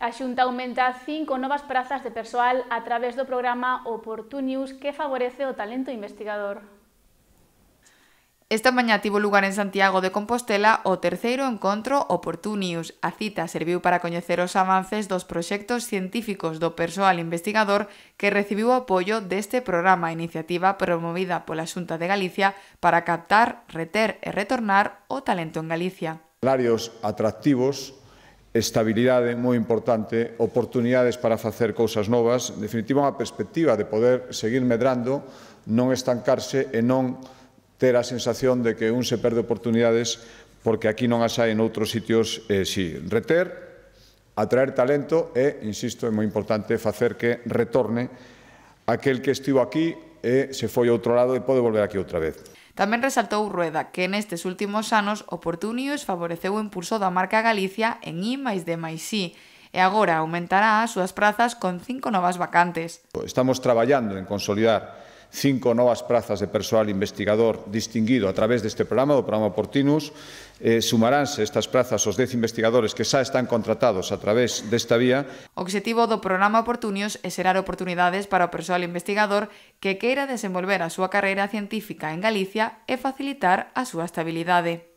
A Xunta aumenta cinco novas prazas de persoal a través do programa Oportunius que favorece o talento investigador. Esta mañá tivo lugar en Santiago de Compostela o terceiro encontro Oportunius. A cita serviu para coñecer os avances dos proxectos científicos do persoal investigador que recibiu o apoio deste programa e iniciativa promovida pola Xunta de Galicia para captar, reter e retornar o talento en Galicia. Salarios atractivos estabilidade moi importante, oportunidades para facer cousas novas, en definitiva unha perspectiva de poder seguir medrando, non estancarse e non ter a sensación de que un se perde oportunidades porque aquí non as hai en outros sitios, eh, si reter, atraer talento e, insisto, é moi importante facer que retorne aquel que estivo aquí e se foi a outro lado e pode volver aquí outra vez. Tamén resaltou Rueda que nestes últimos anos Oportunius favoreceu o impulso da marca Galicia en I máis de máis I, e agora aumentará as súas prazas con cinco novas vacantes. Estamos traballando en consolidar cinco novas prazas de persoal investigador distinguido a través deste programa, do programa Portinus. Eh, sumaránse estas prazas aos 10 investigadores que xa están contratados a través desta vía. O objetivo do programa Portunios é xerar oportunidades para o persoal investigador que queira desenvolver a súa carreira científica en Galicia e facilitar a súa estabilidade.